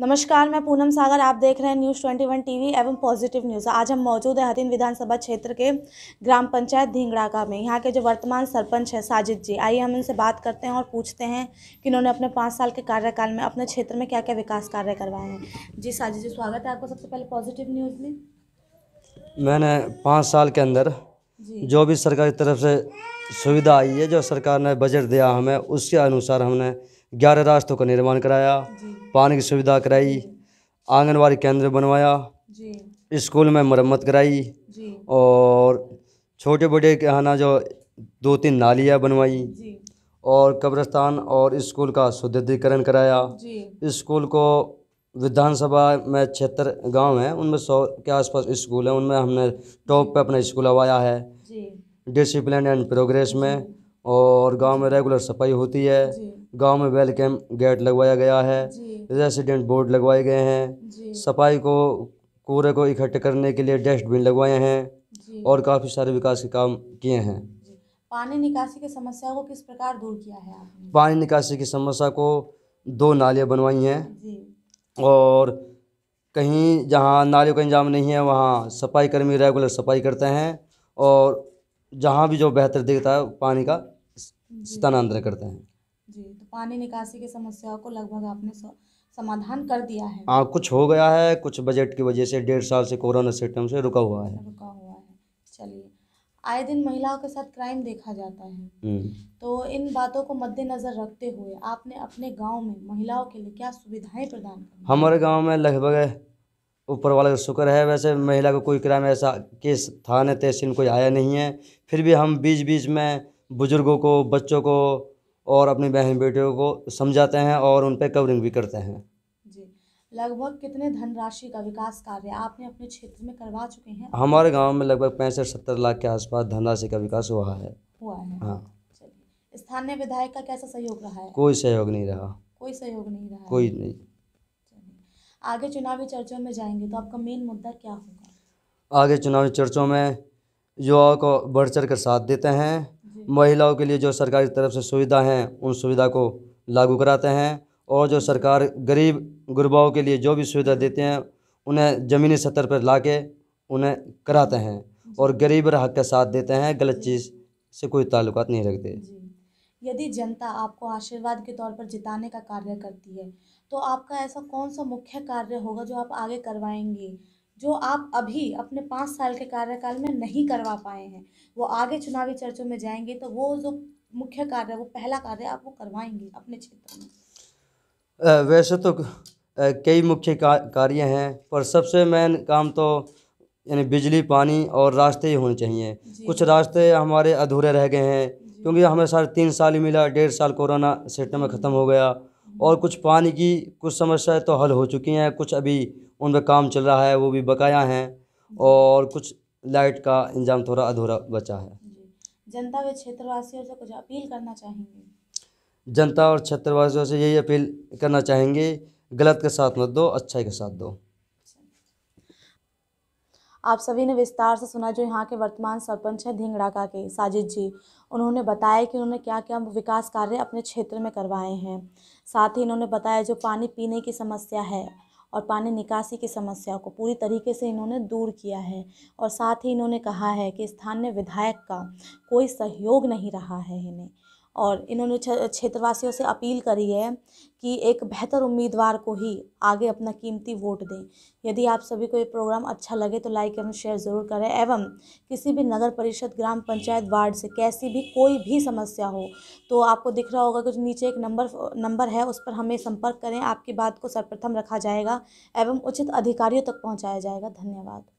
नमस्कार मैं पूनम सागर आप देख रहे हैं न्यूज़ ट्वेंटी वन टी एवं पॉजिटिव न्यूज़ आज हम मौजूद है हतिन विधानसभा क्षेत्र के ग्राम पंचायत धींगड़ाका में यहाँ के जो वर्तमान सरपंच है साजिद जी आइए हम इनसे बात करते हैं और पूछते हैं कि इन्होंने अपने पाँच साल के कार्यकाल में अपने क्षेत्र में क्या क्या विकास कार्य करवाए हैं जी साजिद जी स्वागत है आपको सबसे पहले पॉजिटिव न्यूज़ में मैंने पाँच साल के अंदर जो भी सरकार की तरफ से सुविधा आई है जो सरकार ने बजट दिया हमें उसके अनुसार हमने ग्यारह रास्तों का निर्माण कराया पानी की सुविधा कराई आंगनबाड़ी केंद्र बनवाया स्कूल में मरम्मत कराई और छोटे बड़े के ना जो दो तीन नालियाँ बनवाई और कब्रस्तान और स्कूल का सुदृढ़ीकरण कराया स्कूल को विधानसभा में छिहत्तर गांव हैं उनमें सौ के आसपास स्कूल हैं उनमें हमने टॉप पे अपना स्कूल लगाया है डिसिप्लिन एंड प्रोग्रेस में और गांव में रेगुलर सफाई होती है गांव में वेलकम गेट लगवाया गया है रेसिडेंट बोर्ड लगवाए गए हैं सफाई को कूड़े को इकट्ठे करने के लिए डस्टबिन लगवाए हैं और काफ़ी सारे विकास के काम किए हैं पानी निकासी की समस्या को किस प्रकार दूर किया है आपने पानी निकासी की समस्या को दो नालियाँ बनवाई हैं और कहीं जहाँ नालियों का इंजाम नहीं है वहाँ सफाई कर्मी रेगुलर सफाई करते हैं और जहाँ भी जो बेहतर दिखता है पानी का स्थानांतर करते हैं जी तो पानी निकासी की समस्याओं को लगभग आपने समाधान कर दिया है आ, हाँ, कुछ हो गया है कुछ बजट की वजह से डेढ़ साल से कोरोना सिस्टम से रुका हुआ है रुका हुआ है चलिए आए दिन महिलाओं के साथ क्राइम देखा जाता है हम्म। तो इन बातों को मद्देनजर रखते हुए आपने अपने गांव में महिलाओं के लिए क्या सुविधाएं प्रदान की हमारे गांव में लगभग ऊपर वाले का शुक्र है वैसे महिला को कोई क्राइम ऐसा केस थाने तहसील कोई आया नहीं है फिर भी हम बीच बीच में बुज़ुर्गों को बच्चों को और अपनी बहन बेटियों को समझाते हैं और उन पर कवरिंग भी करते हैं जी लगभग कितने धनराशि का विकास कार्य आपने अपने क्षेत्र में करवा चुके हैं हमारे गांव में लगभग पैंसठ सत्तर लाख के आसपास धनराशि का विकास हुआ है हुआ है हाँ स्थानीय विधायक का कैसा सहयोग रहा है कोई सहयोग नहीं रहा कोई सहयोग नहीं रहा कोई नहीं आगे चुनावी चर्चों में जाएंगे तो आपका मेन मुद्दा क्या होगा आगे चुनावी चर्चों में युवाओं को बढ़ चढ़ कर साथ देते हैं महिलाओं के लिए जो सरकार की तरफ से सुविधा हैं उन सुविधा को लागू कराते हैं और जो सरकार गरीब गुरबाओं के लिए जो भी सुविधा देते हैं उन्हें ज़मीनी सतर पर ला के उन्हें कराते हैं और गरीब राहत का साथ देते हैं गलत चीज़ से कोई ताल्लुक नहीं रखते यदि जनता आपको आशीर्वाद के तौर पर जिताने का कार्य करती है तो आपका ऐसा कौन सा मुख्य कार्य होगा जो आप आगे करवाएंगे जो आप अभी अपने पाँच साल के कार्यकाल में नहीं करवा पाए हैं वो आगे चुनावी चर्चों में जाएंगे तो वो जो मुख्य कार्य है वो पहला कार्य आप वो करवाएंगे अपने क्षेत्र में वैसे तो कई मुख्य कार्य हैं पर सबसे मेन काम तो यानी बिजली पानी और रास्ते ही होने चाहिए कुछ रास्ते हमारे अधूरे रह गए हैं क्योंकि हमें सर तीन साल ही मिला डेढ़ साल कोरोना सेटम में ख़त्म हो गया और कुछ पानी की कुछ समस्याएं तो हल हो चुकी हैं कुछ अभी उन पर काम चल रहा है वो भी बकाया हैं और कुछ लाइट का इंजाम थोड़ा अधूरा बचा है जनता व क्षेत्रवासियों से कुछ अपील करना चाहेंगे जनता और क्षेत्रवासियों से यही अपील करना चाहेंगे गलत के साथ मत दो अच्छाई के साथ दो आप सभी ने विस्तार से सुना जो यहाँ के वर्तमान सरपंच हैं का के साजिद जी उन्होंने बताया कि उन्होंने क्या क्या विकास कार्य अपने क्षेत्र में करवाए हैं साथ ही इन्होंने बताया जो पानी पीने की समस्या है और पानी निकासी की समस्या को पूरी तरीके से इन्होंने दूर किया है और साथ ही इन्होंने कहा है कि स्थानीय विधायक का कोई सहयोग नहीं रहा है इन्हें और इन्होंने क्षेत्रवासियों से अपील करी है कि एक बेहतर उम्मीदवार को ही आगे अपना कीमती वोट दें यदि आप सभी को ये प्रोग्राम अच्छा लगे तो लाइक एवं शेयर ज़रूर करें एवं किसी भी नगर परिषद ग्राम पंचायत वार्ड से कैसी भी कोई भी समस्या हो तो आपको दिख रहा होगा कुछ नीचे एक नंबर नंबर है उस पर हमें संपर्क करें आपकी बात को सर्वप्रथम रखा जाएगा एवं उचित अधिकारियों तक पहुँचाया जाएगा धन्यवाद